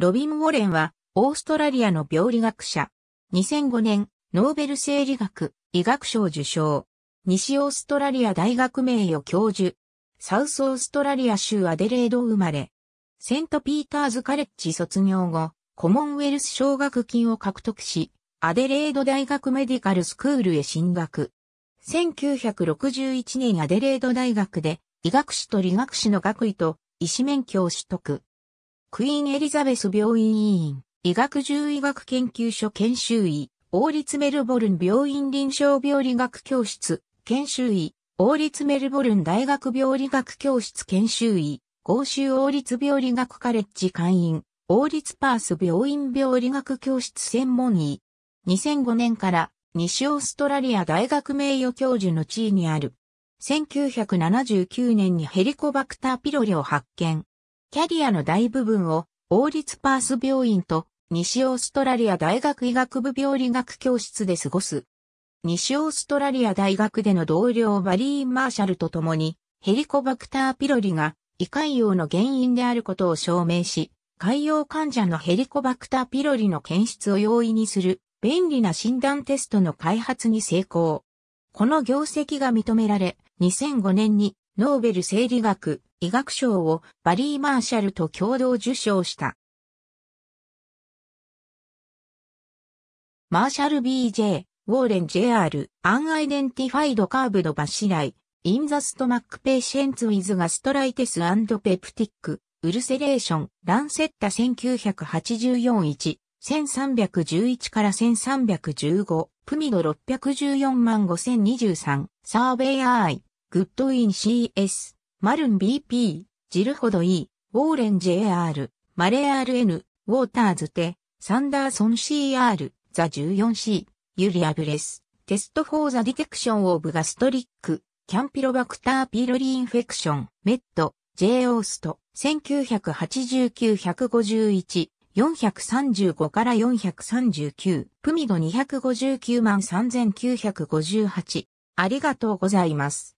ロビン・ウォレンは、オーストラリアの病理学者。2005年、ノーベル生理学、医学賞受賞。西オーストラリア大学名誉教授。サウスオーストラリア州アデレード生まれ。セントピーターズカレッジ卒業後、コモンウェルス奨学金を獲得し、アデレード大学メディカルスクールへ進学。1961年アデレード大学で医学士と理学士の学位と医師免許を取得。クイーンエリザベス病院委員、医学獣医学研究所研修医、王立メルボルン病院臨床病理学教室、研修医、王立メルボルン大学病理学教室研修医、公州王立病理学カレッジ会員、王立パース病院病理学教室専門医。2005年から西オーストラリア大学名誉教授の地位にある。1979年にヘリコバクターピロリを発見。キャリアの大部分を王立パース病院と西オーストラリア大学医学部病理学教室で過ごす。西オーストラリア大学での同僚バリー・マーシャルと共にヘリコバクターピロリが胃潰瘍の原因であることを証明し、海洋患者のヘリコバクターピロリの検出を容易にする便利な診断テストの開発に成功。この業績が認められ、2005年にノーベル生理学、医学賞をバリー・マーシャルと共同受賞した。マーシャル BJ、ウォーレン JR、アンアイデンティファイドカーブのバシライ、インザストマックペーシェンツウィズガストライテスペプティック、ウルセレーション、ランセッタ1984-1、1311から1315、プミド614万5023、サーベイアーイ。グッドイン CS、マルン BP、ジルホド E、ウォーレン JR、マレー RN、ウォーターズテ、サンダーソン CR、ザ 14C、ユリアブレス、テストフォーザディテクションオブガストリック、キャンピロバクターピロリインフェクション、メット、J オースト、1989-151、435から439、プミド259万3958。ありがとうございます。